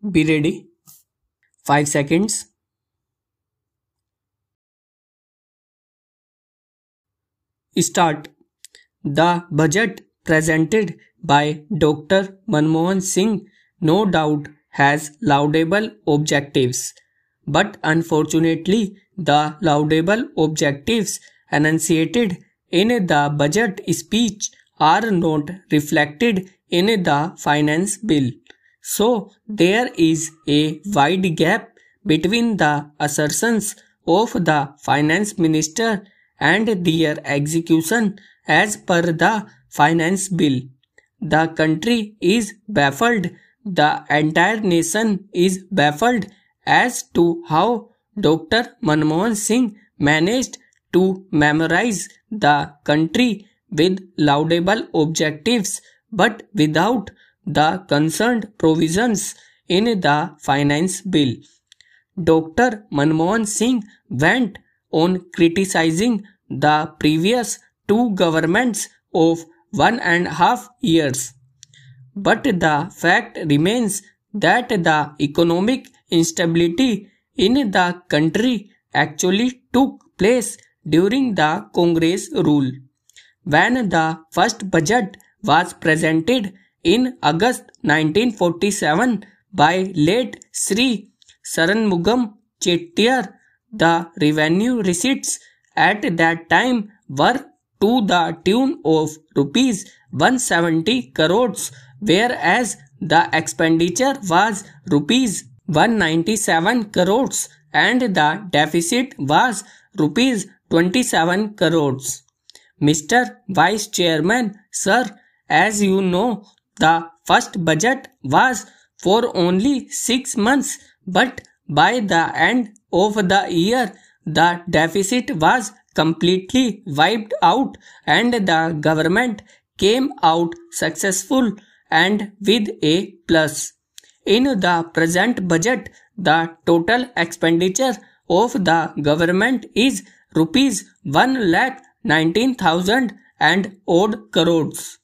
Be ready. 5 seconds. Start. The budget presented by Dr. Manmohan Singh no doubt has laudable objectives. But unfortunately, the laudable objectives enunciated in the budget speech are not reflected in the finance bill. So there is a wide gap between the assertions of the finance minister and their execution as per the finance bill. The country is baffled. The entire nation is baffled as to how Dr. Manmohan Singh managed to memorize the country with laudable objectives but without the concerned provisions in the finance bill. Dr. Manmohan Singh went on criticizing the previous two governments of one and a half years. But the fact remains that the economic instability in the country actually took place during the Congress rule. When the first budget was presented in August 1947, by late Sri Saranmugam Chettiar, the revenue receipts at that time were to the tune of rupees 170 crores, whereas the expenditure was rupees 197 crores and the deficit was rupees 27 crores. Mr. Vice Chairman, sir, as you know, the first budget was for only six months, but by the end of the year, the deficit was completely wiped out and the government came out successful and with a plus. In the present budget, the total expenditure of the government is rupees 1 lakh 19,000 and odd crores.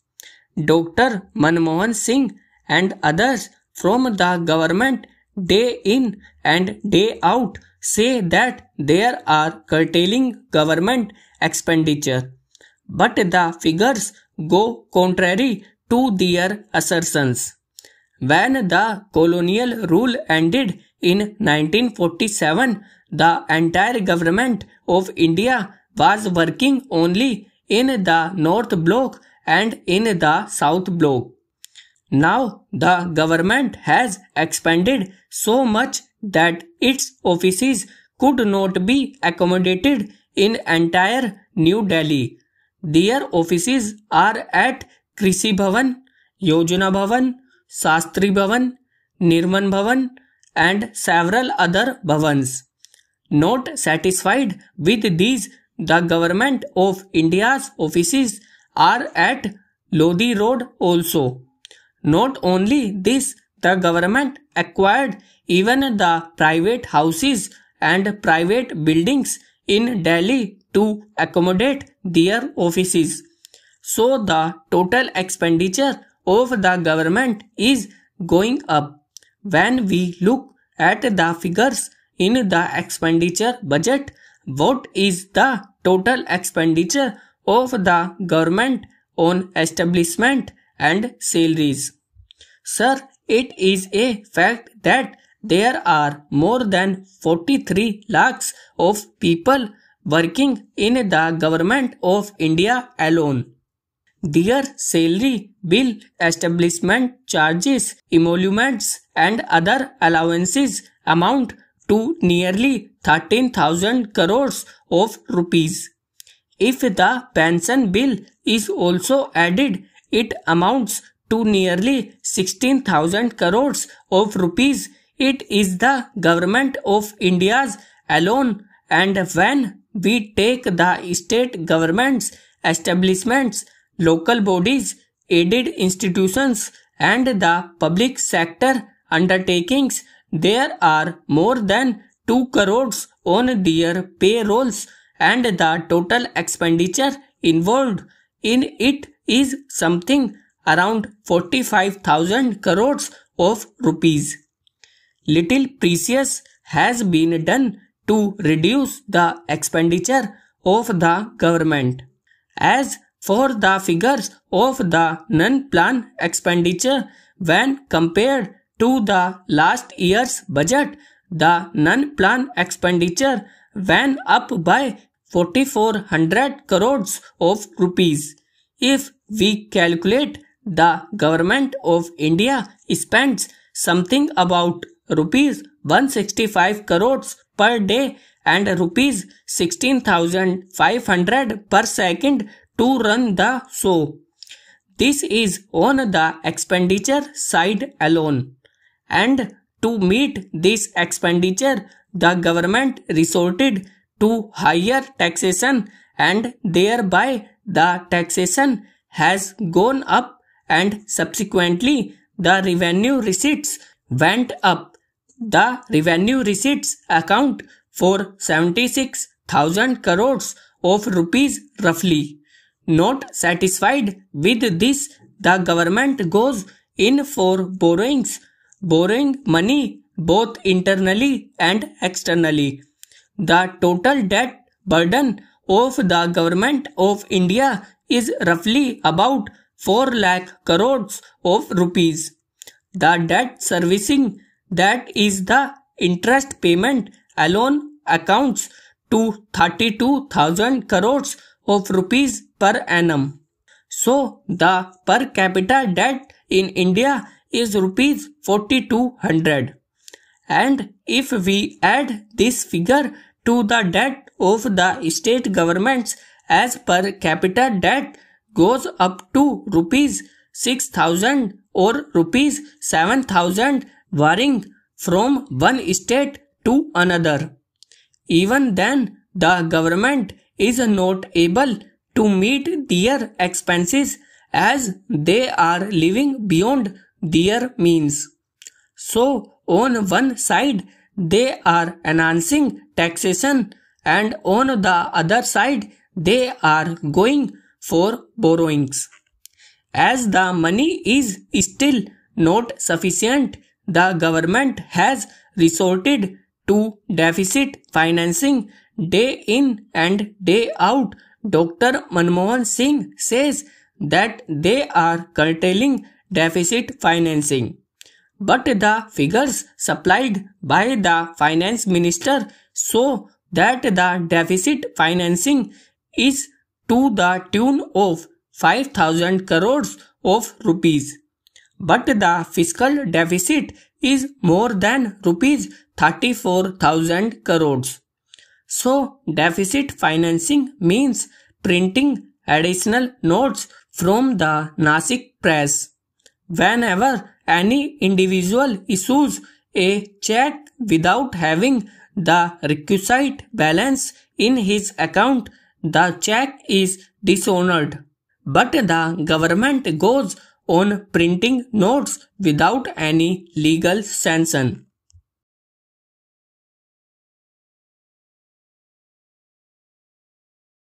Dr. Manmohan Singh and others from the government day in and day out say that there are curtailing government expenditure. But the figures go contrary to their assertions. When the colonial rule ended in 1947, the entire government of India was working only in the North Block and in the South Bloc. Now the government has expanded so much that its offices could not be accommodated in entire New Delhi. Their offices are at Krishi Bhavan, Yojana Bhavan, Sastri Bhavan, Nirman Bhavan, and several other Bhavans. Not satisfied with these, the government of India's offices are at Lodi Road also. Not only this, the government acquired even the private houses and private buildings in Delhi to accommodate their offices. So the total expenditure of the government is going up. When we look at the figures in the expenditure budget, what is the total expenditure of the government on establishment and salaries. Sir, it is a fact that there are more than 43 lakhs of people working in the government of India alone. Their salary, bill, establishment charges, emoluments, and other allowances amount to nearly 13,000 crores of rupees. If the pension bill is also added, it amounts to nearly 16,000 crores of rupees. It is the government of India's alone and when we take the state governments, establishments, local bodies, aided institutions and the public sector undertakings, there are more than 2 crores on their payrolls and the total expenditure involved in it is something around 45,000 crores of rupees. Little precious has been done to reduce the expenditure of the government. As for the figures of the non-plan expenditure when compared to the last year's budget, the non-plan expenditure went up by 4400 crores of rupees. If we calculate the government of India spends something about rupees 165 crores per day and rupees 16500 per second to run the show. This is on the expenditure side alone. And to meet this expenditure, the government resorted to higher taxation and thereby the taxation has gone up and subsequently the revenue receipts went up. The revenue receipts account for 76,000 crores of rupees roughly. Not satisfied with this, the government goes in for borrowings, borrowing money both internally and externally. The total debt burden of the government of India is roughly about 4 lakh crores of rupees. The debt servicing that is the interest payment alone accounts to 32,000 crores of rupees per annum. So the per capita debt in India is rupees 4200 and if we add this figure to the debt of the state governments as per capita debt goes up to rupees 6000 or rupees 7000 varying from one state to another even then the government is not able to meet their expenses as they are living beyond their means so, on one side, they are enhancing taxation, and on the other side, they are going for borrowings. As the money is still not sufficient, the government has resorted to deficit financing day in and day out. Dr. Manmohan Singh says that they are curtailing deficit financing but the figures supplied by the finance minister show that the deficit financing is to the tune of 5000 crores of rupees but the fiscal deficit is more than rupees 34000 crores so deficit financing means printing additional notes from the nasik press Whenever any individual issues a check without having the requisite balance in his account, the check is dishonored. But the government goes on printing notes without any legal sanction.